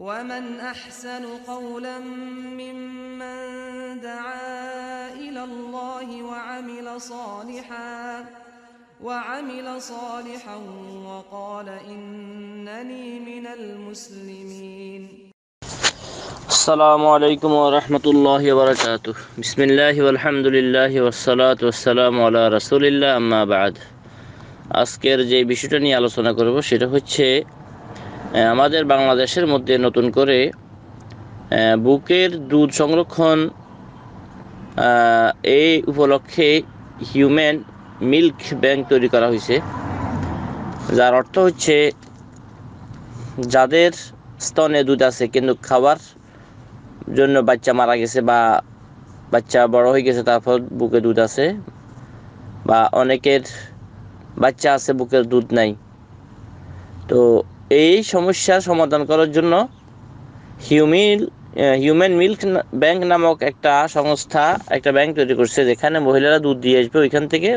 ومن أحسن قولا ممن دعا إلى الله وعمل صالحا وعمل صالحا وقال إنني من المسلمين السلام عليكم ورحمة الله وبركاته بسم الله والحمد لله والصلاة والسلام على رسول الله أما بعد আজকের যে বিষয়টা নিয়ে আলোচনা করব সেটা হচ্ছে আমাদের বাংলাদেশের মধ্যে নতুন করে বুকের দুধ সংরক্ষণ এই উপলক্ষে হিউম্যান মিল্ক ব্যাংক তৈরি করা হয়েছে যার অর্থ হচ্ছে যাদের স্তনে দুধ আছে কিন্তু খাবার জন্য বাচ্চা মারা গেছে বা বাচ্চা বড় হয়ে গেছে তারপর বুকে দুধ আছে বা অনেকের বাচ্চা আছে বুকের দুধ নাই তো এই সমস্যা সমাধান করার জন্য হিউমিল হিউম্যান মিল্ক ব্যাংক নামক একটা সংস্থা একটা ব্যাংক তৈরি করছে যেখানে মহিলারা দুধ দিয়ে আসবে ওইখান থেকে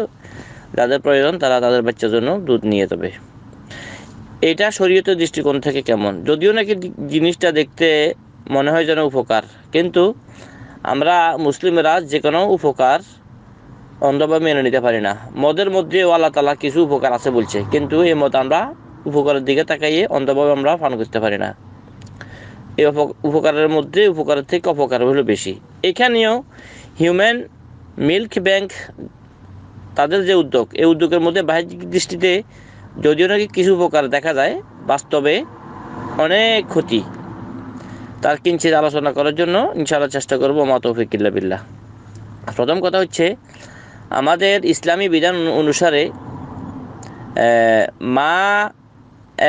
যাদের প্রয়োজন তারা তাদের বাচ্চার জন্য দুধ নিয়ে যাবে এটা শরীয়তের দৃষ্টিকোণ থেকে কেমন যদিও নাকি জিনিসটা দেখতে মনে হয় যেন উপকার কিন্তু আমরা মুসলিমরা যে কোনো উপকার অন্ধভাবে মেনে নিতে পারি না মদের মধ্যে আল্লাহ তালা কিছু উপকার আছে বলছে কিন্তু এই মত আমরা উপকারের দিকে তাকাইয়ে অন্ধভাবে আমরা পান করতে পারি না এই উপকারের মধ্যে উপকারের থেকে অপকার হলো বেশি এখানেও হিউম্যান মিল্ক ব্যাংক তাদের যে উদ্যোগ এই উদ্যোগের মধ্যে বাহ্যিক দৃষ্টিতে যদিও নাকি কিছু উপকার দেখা যায় বাস্তবে অনেক ক্ষতি তার কিঞ্চিত আলোচনা করার জন্য ইনশাআল্লাহ চেষ্টা করবো মাতফিকিল্লা বিল্লাহ প্রথম কথা হচ্ছে আমাদের ইসলামী বিধান অনুসারে মা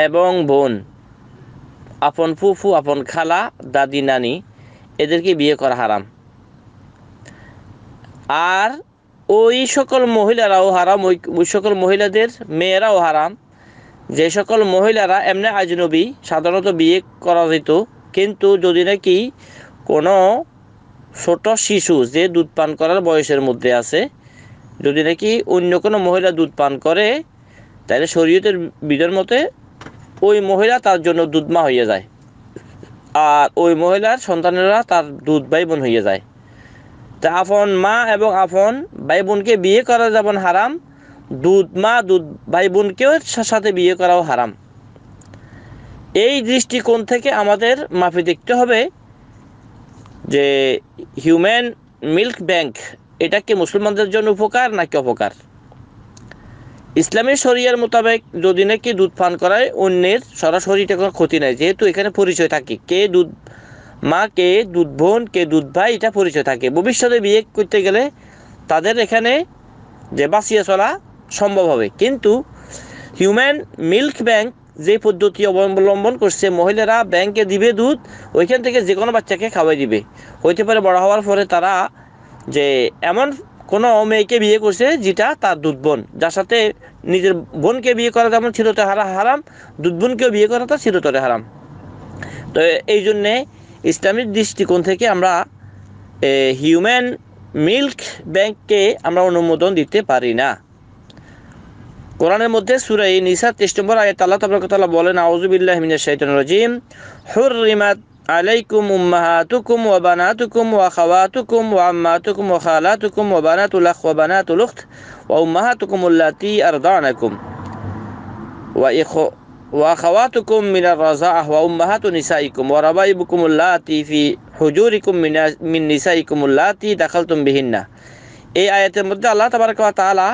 এবং বোন আপন ফুফু আপন খালা দাদি নানি এদেরকে বিয়ে করা হারাম আর ওই সকল মহিলারাও হারাম ওই সকল মহিলাদের মেয়েরাও হারাম যে সকল মহিলারা এমনি আজনবী সাধারণত বিয়ে করা যেত কিন্তু যদি নাকি কোনো ছোট শিশু যে দুধ পান করার বয়সের মধ্যে আছে যদি নাকি অন্য কোনো মহিলা দুধ পান করে তাহলে শরীয়তের বিধের মতে ওই মহিলা তার জন্য দুধমা হয়ে যায় আর ওই মহিলার সন্তানেরা তার দুধ ভাই বোন হয়ে যায় তা আপন মা এবং আপন ভাই বোনকে বিয়ে করা যেমন হারাম দুধ মা দুধ ভাই বোনকেও সাথে বিয়ে করাও হারাম এই দৃষ্টিকোণ থেকে আমাদের মাফি দেখতে হবে যে হিউম্যান মিল্ক ব্যাংক এটা কি মুসলমানদের জন্য উপকার নাকি অপকার ইসলামী শরিয়ার মোতাবেক যদি নাকি দুধ পান করায় অন্যের সরাসরি এটা কোনো ক্ষতি নাই যেহেতু এখানে পরিচয় থাকে কে দুধ মা কে দুধ বোন কে দুধ ভাই এটা পরিচয় থাকে ভবিষ্যতে বিয়ে করতে গেলে তাদের এখানে যে বাঁচিয়ে চলা সম্ভব হবে কিন্তু হিউম্যান মিল্ক ব্যাংক যে পদ্ধতি অবলম্বন করছে মহিলারা ব্যাংকে দিবে দুধ ওইখান থেকে যে কোনো বাচ্চাকে খাওয়াই দিবে হইতে পারে বড় হওয়ার পরে তারা যে এমন কোনো মেয়েকে বিয়ে করছে যেটা তার দুধ বোন যার সাথে নিজের বোনকে বিয়ে করা যেমন চিরতরে হারা হারাম দুধ বোনকেও বিয়ে করা তা চিরতরে হারাম তো এই জন্যে ইসলামিক দৃষ্টিকোণ থেকে আমরা হিউম্যান মিল্ক ব্যাংককে আমরা অনুমোদন দিতে পারি না কোরআনের মধ্যে সুরাই নিসা তেইশ নম্বর আয়াত আল্লাহ তাবরকতাল্লাহ বলেন আউজুবিল্লাহ মিনাশ শাইতানির রাজিম রিমাত عليكم أمهاتكم وبناتكم وأخواتكم وعماتكم وخالاتكم وبنات الأخ وبنات الأخت وأمهاتكم التي أرضعنكم وإخو وأخواتكم من الرضاعة وأمهات نسائكم وربائبكم اللاتي في حجوركم من, من نسائكم اللاتي دخلتم بهن এই আয়াতের মধ্যে আল্লাহ তাবারকা তালা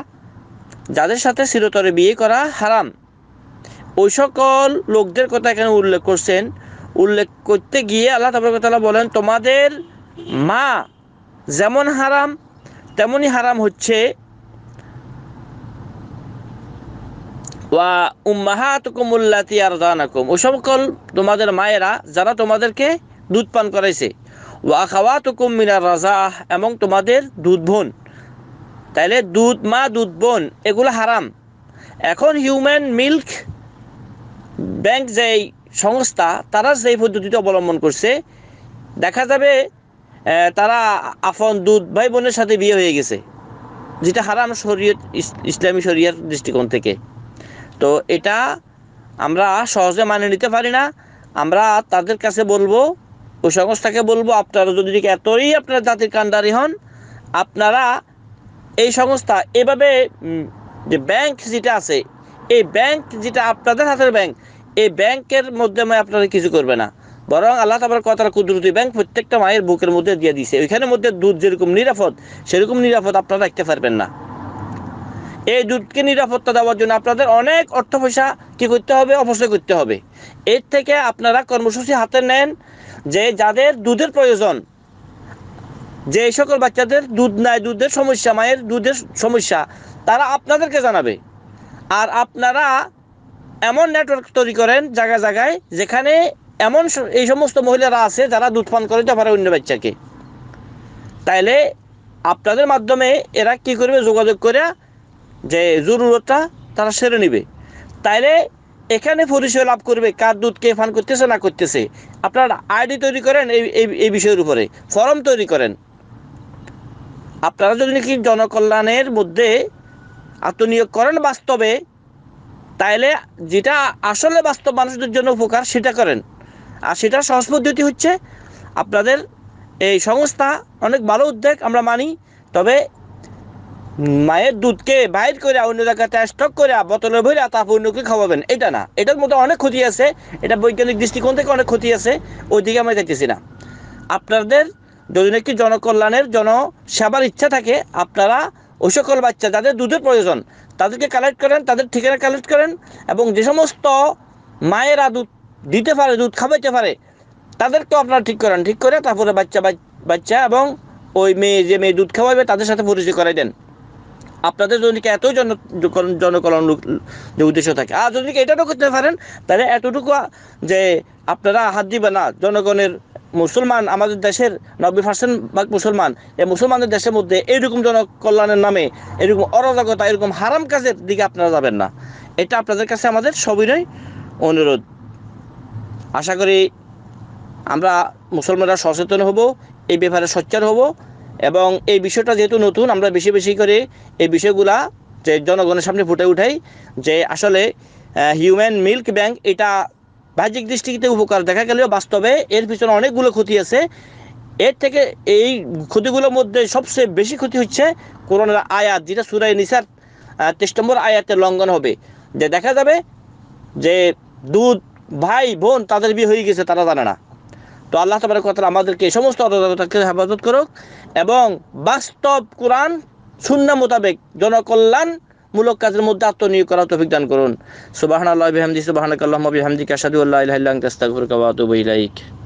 যাদের সাথে চিরতরে বিয়ে করা হারাম ওই সকল লোকদের কথা এখানে উল্লেখ করছেন উল্লেখ করতে গিয়ে আল্লাহ তালা বলেন তোমাদের মা যেমন হারাম তেমনই হারাম হচ্ছে ওয়া উম্মাহাতুকুমুল্লাতি আরদানাকুম ও সকল তোমাদের মায়েরা যারা তোমাদেরকে দুধ পান করাইছে ওয়া খাওয়াতুকুম মিনার রাজা এবং তোমাদের দুধ বোন তাইলে দুধ মা দুধ বোন এগুলো হারাম এখন হিউম্যান মিল্ক ব্যাংক যেই সংস্থা তারা সেই পদ্ধতিতে অবলম্বন করছে দেখা যাবে তারা আফন দুধ ভাই বোনের সাথে বিয়ে হয়ে গেছে যেটা হারাম শরীয়ত ইসলামী শরিয়ার দৃষ্টিকোণ থেকে তো এটা আমরা সহজে মানে নিতে পারি না আমরা তাদের কাছে বলবো ওই সংস্থাকে বলবো আপনারা যদি এতই আপনারা জাতির কান্ডারি হন আপনারা এই সংস্থা এভাবে যে ব্যাংক যেটা আছে এই ব্যাংক যেটা আপনাদের হাতের ব্যাংক এই ব্যাংকের মাধ্যমে আপনারা কিছু করবে না বরং আল্লাহ তাবার কথাটা কুদরতি ব্যাংক প্রত্যেকটা মায়ের বুকের মধ্যে দিয়ে দিছে ওইখানের মধ্যে দুধ যেরকম নিরাপদ সেরকম নিরাপদ আপনারা রাখতে পারবেন না এই দুধকে নিরাপত্তা দেওয়ার জন্য আপনাদের অনেক অর্থ পয়সা কি করতে হবে অপচয় করতে হবে এর থেকে আপনারা কর্মসূচি হাতে নেন যে যাদের দুধের প্রয়োজন যে সকল বাচ্চাদের দুধ নাই দুধের সমস্যা মায়ের দুধের সমস্যা তারা আপনাদেরকে জানাবে আর আপনারা এমন নেটওয়ার্ক তৈরি করেন জায়গা জায়গায় যেখানে এমন এই সমস্ত মহিলারা আছে যারা দুধ পান করে পারে অন্য বাচ্চাকে তাইলে আপনাদের মাধ্যমে এরা কি করবে যোগাযোগ করে যে জরুরতটা তারা সেরে নিবে তাইলে এখানে পরিচয় লাভ করবে কার দুধ কে ফান করতেছে না করতেছে আপনার আইডি তৈরি করেন এই এই বিষয়ের উপরে ফর্ম তৈরি করেন আপনারা যদি নাকি জনকল্যাণের মধ্যে আত্মনিয়োগ করেন বাস্তবে তাইলে যেটা আসলে বাস্তব মানুষদের জন্য উপকার সেটা করেন আর সেটা সহজ পদ্ধতি হচ্ছে আপনাদের এই সংস্থা অনেক ভালো উদ্যোগ আমরা মানি তবে মায়ের দুধকে বাইর করে অন্য জায়গাতে স্টক করে বোতলে ভরে তারপর অন্যকে খাওয়াবেন এটা না এটার মধ্যে অনেক ক্ষতি আছে এটা বৈজ্ঞানিক দৃষ্টিকোণ থেকে অনেক ক্ষতি আছে ওইদিকে আমরা দেখতেছি না আপনাদের যদি নাকি জনকল্যাণের জনসেবার ইচ্ছা থাকে আপনারা ওই সকল বাচ্চা যাদের দুধের প্রয়োজন তাদেরকে কালেক্ট করেন তাদের ঠিকানা কালেক্ট করেন এবং যে সমস্ত মায়েরা দুধ দিতে পারে দুধ খাওয়াইতে পারে তাদেরকেও আপনারা ঠিক করেন ঠিক করে তারপরে বাচ্চা বাচ্চা এবং ওই মেয়ে যে মেয়ে দুধ খাওয়াবে তাদের সাথে পরিচয় করাই দেন আপনাদের যদি এতই জন জনকল্যাণ যে উদ্দেশ্য থাকে আর যদি এটাও করতে পারেন তাহলে এতটুকু যে আপনারা হাত দিবে না জনগণের মুসলমান আমাদের দেশের নব্বই পার্সেন্ট ভাগ মুসলমান এই মুসলমানদের দেশের মধ্যে এইরকম জনকল্যাণের নামে এরকম অরাজকতা এরকম হারাম কাজের দিকে আপনারা যাবেন না এটা আপনাদের কাছে আমাদের সবিনয় অনুরোধ আশা করি আমরা মুসলমানরা সচেতন হব এই ব্যাপারে সচ্চার হব এবং এই বিষয়টা যেহেতু নতুন আমরা বেশি বেশি করে এই বিষয়গুলা যে জনগণের সামনে ফুটে উঠাই যে আসলে হিউম্যান মিল্ক ব্যাংক এটা বাহ্যিক দৃষ্টিতে উপকার দেখা গেলেও বাস্তবে এর পিছনে অনেকগুলো ক্ষতি আছে এর থেকে এই ক্ষতিগুলোর মধ্যে সবচেয়ে বেশি ক্ষতি হচ্ছে কোরআনের আয়াত যেটা সুরাই নিসার তেইশ নম্বর আয়াতে লঙ্ঘন হবে যে দেখা যাবে যে দুধ ভাই বোন তাদের বিয়ে হয়ে গেছে তারা জানে না তো আল্লাহ তাবার কথা আমাদেরকে এই সমস্ত অদালতকে হেফাজত করুক এবং বাস্তব কোরআন শূন্য মোতাবেক জনকল্যাণ মূলক কাজের মধ্যে আত্মনিয়োগ করা তৌফিক দান করুন সুবাহান আল্লাহ বিহামদি সুবাহান আল্লাহ বিহামদি কাসাদুল্লাহ ইলাহিল্লাহ তাস্তাগফিরুকা ওয়া আতুবু